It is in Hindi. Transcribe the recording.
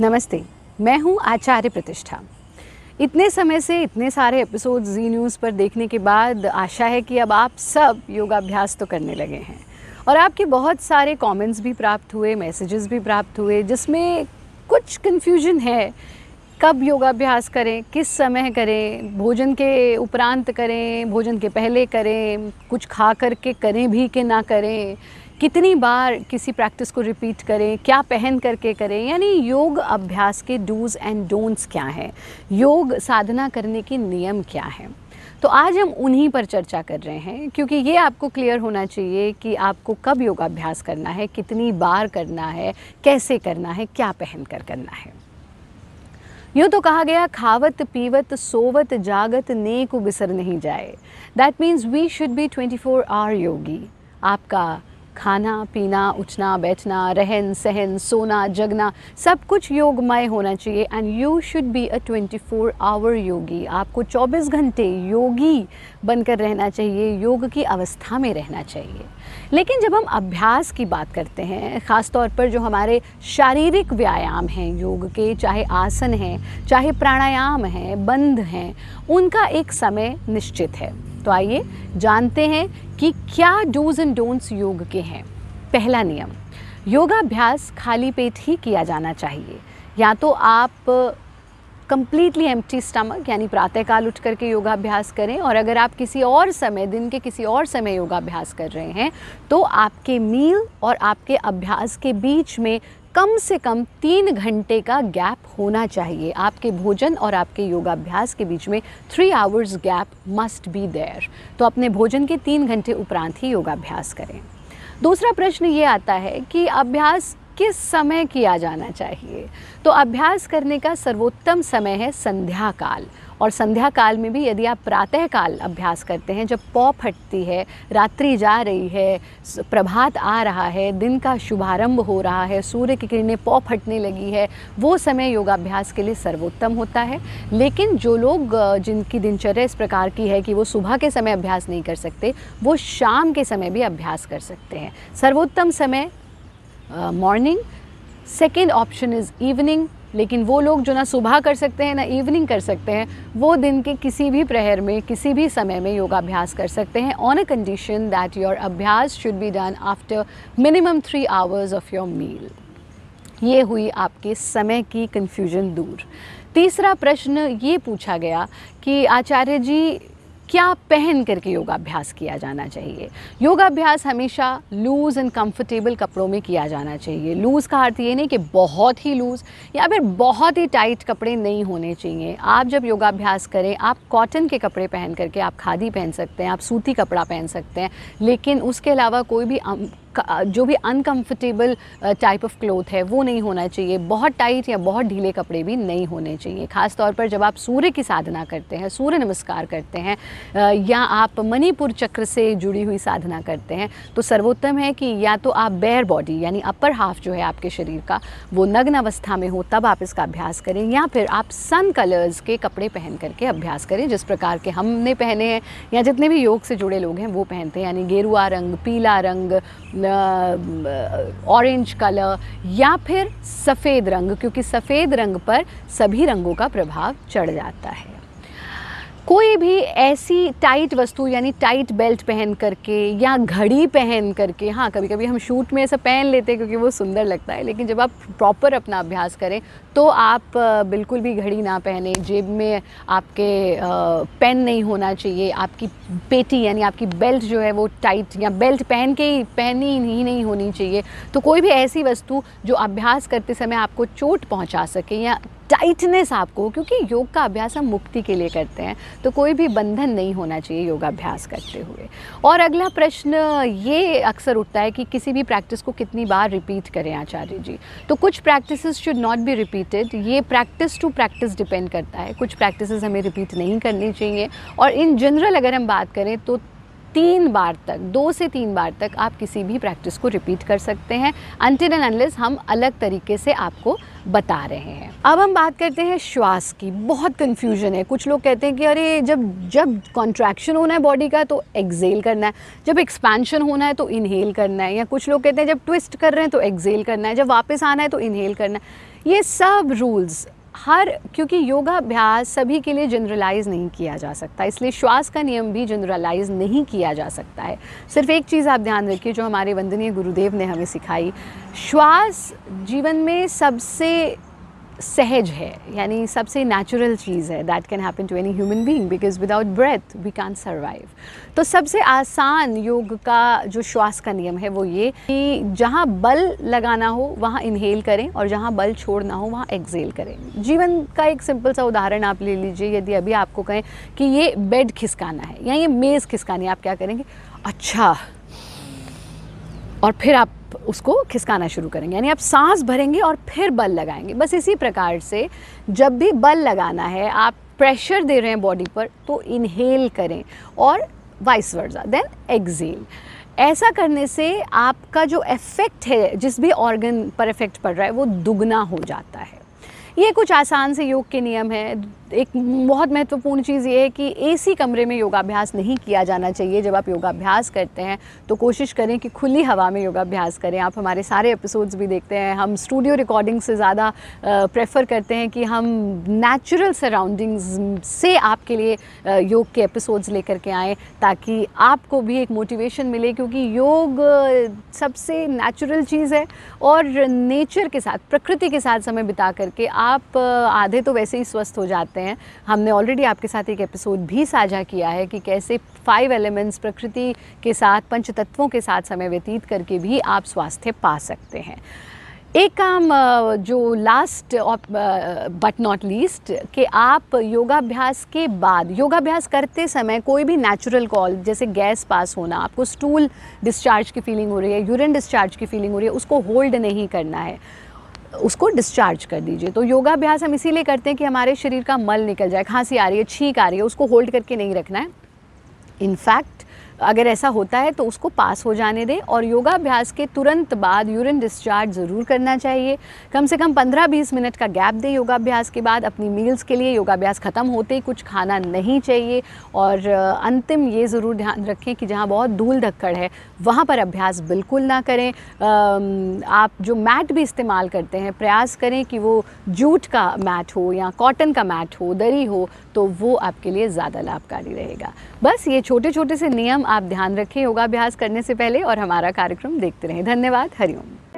नमस्ते मैं हूं आचार्य प्रतिष्ठा इतने समय से इतने सारे एपिसोड जी न्यूज़ पर देखने के बाद आशा है कि अब आप सब योगाभ्यास तो करने लगे हैं और आपके बहुत सारे कमेंट्स भी प्राप्त हुए मैसेजेस भी प्राप्त हुए जिसमें कुछ कन्फ्यूजन है कब योगाभ्यास करें किस समय करें भोजन के उपरांत करें भोजन के पहले करें कुछ खा करके करें भी कि ना करें कितनी बार किसी प्रैक्टिस को रिपीट करें क्या पहन करके करें यानी योग अभ्यास के डूज एंड डोंट्स क्या हैं योग साधना करने के नियम क्या हैं तो आज हम उन्हीं पर चर्चा कर रहे हैं क्योंकि ये आपको क्लियर होना चाहिए कि आपको कब योगाभ्यास करना है कितनी बार करना है कैसे करना है क्या पहन कर करना है यूँ तो कहा गया खावत पीवत सोवत जागत नेक बिसर नहीं जाए that means we should be twenty four hour yogi आपका खाना पीना उठना बैठना रहन सहन सोना जगना सब कुछ योगमय होना चाहिए and you should be a 24 four hour yogi आपको 24 घंटे योगी बनकर रहना चाहिए योग की अवस्था में रहना चाहिए लेकिन जब हम अभ्यास की बात करते हैं ख़ास तौर पर जो हमारे शारीरिक व्यायाम हैं योग के चाहे आसन हैं चाहे प्राणायाम हैं बंध हैं उनका एक समय निश्चित है तो आइए जानते हैं कि क्या डूज एंड डोंट्स योग के हैं पहला नियम योगाभ्यास खाली पेट ही किया जाना चाहिए या तो आप कम्प्लीटली एम्प्टी स्टमक यानी प्रातःकाल उठ करके योगाभ्यास करें और अगर आप किसी और समय दिन के किसी और समय योगाभ्यास कर रहे हैं तो आपके मील और आपके अभ्यास के बीच में कम से कम तीन घंटे का गैप होना चाहिए आपके भोजन और आपके योगाभ्यास के बीच में three hours gap must be there तो अपने भोजन के तीन घंटे उपरांत ही योगाभ्यास करें दूसरा प्रश्न ये आता है कि अभ्यास किस समय किया जाना चाहिए तो अभ्यास करने का सर्वोत्तम समय है संध्या काल और संध्या काल में भी यदि आप प्रातः काल अभ्यास करते हैं जब पौ फटती है रात्रि जा रही है प्रभात आ रहा है दिन का शुभारंभ हो रहा है सूर्य की किरणें पौ फटने लगी है वो समय योगाभ्यास के लिए सर्वोत्तम होता है लेकिन जो लोग जिनकी दिनचर्या इस प्रकार की है कि वो सुबह के समय अभ्यास नहीं कर सकते वो शाम के समय भी अभ्यास कर सकते हैं सर्वोत्तम समय morning second option is evening लेकिन वो लोग जो ना सुबह कर सकते हैं ना इवनिंग कर सकते हैं वो दिन के किसी भी प्रहर में किसी भी समय में योगाभ्यास कर सकते हैं on a condition that your abhyas should be done after minimum three hours of your meal ये हुई आपके समय की कन्फ्यूजन दूर तीसरा प्रश्न ये पूछा गया कि आचार्य जी क्या पहन करके योगाभ्यास किया जाना चाहिए योगाभ्यास हमेशा लूज़ एंड कंफर्टेबल कपड़ों में किया जाना चाहिए लूज़ का अर्थ ये नहीं कि बहुत ही लूज़ या फिर बहुत ही टाइट कपड़े नहीं होने चाहिए आप जब योगाभ्यास करें आप कॉटन के कपड़े पहन करके आप खादी पहन सकते हैं आप सूती कपड़ा पहन सकते हैं लेकिन उसके अलावा कोई भी जो भी अनकम्फर्टेबल टाइप ऑफ क्लोथ है वो नहीं होना चाहिए बहुत टाइट या बहुत ढीले कपड़े भी नहीं होने चाहिए ख़ास तौर पर जब आप सूर्य की साधना करते हैं सूर्य नमस्कार करते हैं या आप मणिपुर चक्र से जुड़ी हुई साधना करते हैं तो सर्वोत्तम है कि या तो आप बेयर बॉडी यानी अपर हाफ जो है आपके शरीर का वो नग्न अवस्था में हो तब आप इसका अभ्यास करें या फिर आप सन कलर्स के कपड़े पहन करके अभ्यास करें जिस प्रकार के हमने पहने हैं या जितने भी योग से जुड़े लोग हैं वो पहनते हैं यानी गेरुआ रंग पीला रंग ऑरेंज कलर या फिर सफ़ेद रंग क्योंकि सफ़ेद रंग पर सभी रंगों का प्रभाव चढ़ जाता है कोई भी ऐसी टाइट वस्तु यानी टाइट बेल्ट पहन करके या घड़ी पहन करके हाँ कभी कभी हम शूट में ऐसा पहन लेते हैं क्योंकि वो सुंदर लगता है लेकिन जब आप प्रॉपर अपना अभ्यास करें तो आप बिल्कुल भी घड़ी ना पहने जेब में आपके पेन नहीं होना चाहिए आपकी पेटी यानी आपकी बेल्ट जो है वो टाइट या बेल्ट पहन के ही पहनी ही नहीं होनी चाहिए तो कोई भी ऐसी वस्तु जो अभ्यास करते समय आपको चोट पहुँचा सके या टाइटनेस आपको क्योंकि योग का अभ्यास हम मुक्ति के लिए करते हैं तो कोई भी बंधन नहीं होना चाहिए योगाभ्यास करते हुए और अगला प्रश्न ये अक्सर उठता है कि किसी भी प्रैक्टिस को कितनी बार रिपीट करें आचार्य जी तो कुछ practice should not be repeated ये प्रैक्टिस टू प्रैक्टिस डिपेंड करता है कुछ प्रैक्टिस हमें रिपीट नहीं करनी चाहिए और इन जनरल अगर हम बात करें तो तीन बार तक दो से तीन बार तक आप किसी भी प्रैक्टिस को रिपीट कर सकते हैं अनटिल एंड अनलेस हम अलग तरीके से आपको बता रहे हैं अब हम बात करते हैं श्वास की बहुत कन्फ्यूजन है कुछ लोग कहते हैं कि अरे जब जब कॉन्ट्रैक्शन होना है बॉडी का तो एक्जेल करना है जब एक्सपेंशन होना है तो इनहेल करना है या कुछ लोग कहते हैं जब ट्विस्ट कर रहे हैं तो एक्जेल करना है जब वापस आना है तो इनहेल करना है ये सब रूल्स हर क्योंकि योगाभ्यास सभी के लिए जनरलाइज नहीं किया जा सकता इसलिए श्वास का नियम भी जनरलाइज नहीं किया जा सकता है सिर्फ एक चीज़ आप ध्यान रखिए जो हमारे वंदनीय गुरुदेव ने हमें सिखाई श्वास जीवन में सबसे सहज है यानी सबसे नेचुरल चीज़ है that can happen to any human being because without breath we can survive तो सबसे आसान योग का जो श्वास का नियम है वो ये कि जहाँ बल लगाना हो वहाँ इन्हेल करें और जहाँ बल छोड़ना हो वहाँ एक्सेल करें जीवन का एक सिंपल सा उदाहरण आप ले लीजिए यदि अभी आपको कहें कि ये बेड खिसकाना है या ये मेज़ खिसकानी है आप क्या करेंगे अच्छा और फिर आप उसको खिसकाना शुरू करेंगे यानी आप सांस भरेंगे और फिर बल लगाएंगे बस इसी प्रकार से जब भी बल लगाना है आप प्रेशर दे रहे हैं बॉडी पर तो इनहेल करें और वाइस वर्जा देन एक्जेल ऐसा करने से आपका जो इफ़ेक्ट है जिस भी ऑर्गन पर इफ़ेक्ट पड़ रहा है वो दुगना हो जाता है ये कुछ आसान से योग के नियम हैं एक बहुत महत्वपूर्ण चीज़ ये है कि एसी कमरे में योगाभ्यास नहीं किया जाना चाहिए जब आप योगाभ्यास करते हैं तो कोशिश करें कि खुली हवा में योगाभ्यास करें आप हमारे सारे एपिसोड्स भी देखते हैं हम स्टूडियो रिकॉर्डिंग से ज़्यादा प्रेफर करते हैं कि हम नेचुरल सराउंडिंग्स से आपके लिए योग के एपिसोड्स लेकर के आएँ ताकि आपको भी एक मोटिवेशन मिले क्योंकि योग सबसे नेचुरल चीज़ है और नेचर के साथ प्रकृति के साथ समय बिता करके आप आधे तो वैसे ही स्वस्थ हो जाते हैं करते हैं हमने ऑलरेडी आपके साथ एक एपिसोड भी साझा किया है कि कैसे फाइव एलिमेंट्स प्रकृति के साथ पंच तत्वों के साथ समय व्यतीत करके भी आप स्वास्थ्य पा सकते हैं एक काम जो लास्ट बट नॉट लीस्ट कि आप योगाभ्यास के बाद योगाभ्यास करते समय कोई भी नेचुरल कॉल जैसे गैस पास होना आपको स्टूल डिस्चार्ज की फीलिंग हो रही है यूरिन डिस्चार्ज की फीलिंग हो रही है उसको होल्ड नहीं करना है उसको डिस्चार्ज कर दीजिए तो योगाभ्यास हम इसीलिए करते हैं कि हमारे शरीर का मल निकल जाए खांसी आ रही है छींक आ रही है उसको होल्ड करके नहीं रखना है इनफैक्ट अगर ऐसा होता है तो उसको पास हो जाने दें और योगाभ्यास के तुरंत बाद यूरिन डिस्चार्ज ज़रूर करना चाहिए कम से कम 15-20 मिनट का गैप दें योगाभ्यास के बाद अपनी मील्स के लिए योगाभ्यास ख़त्म होते ही कुछ खाना नहीं चाहिए और अंतिम ये ज़रूर ध्यान रखें कि जहाँ बहुत धूल धक्कड़ है वहाँ पर अभ्यास बिल्कुल ना करें आप जो मैट भी इस्तेमाल करते हैं प्रयास करें कि वो जूट का मैट हो या कॉटन का मैट हो दरी हो तो वो आपके लिए ज़्यादा लाभकारी रहेगा बस ये छोटे छोटे से नियम आप ध्यान रखें योगाभ्यास करने से पहले और हमारा कार्यक्रम देखते रहें धन्यवाद हरिओम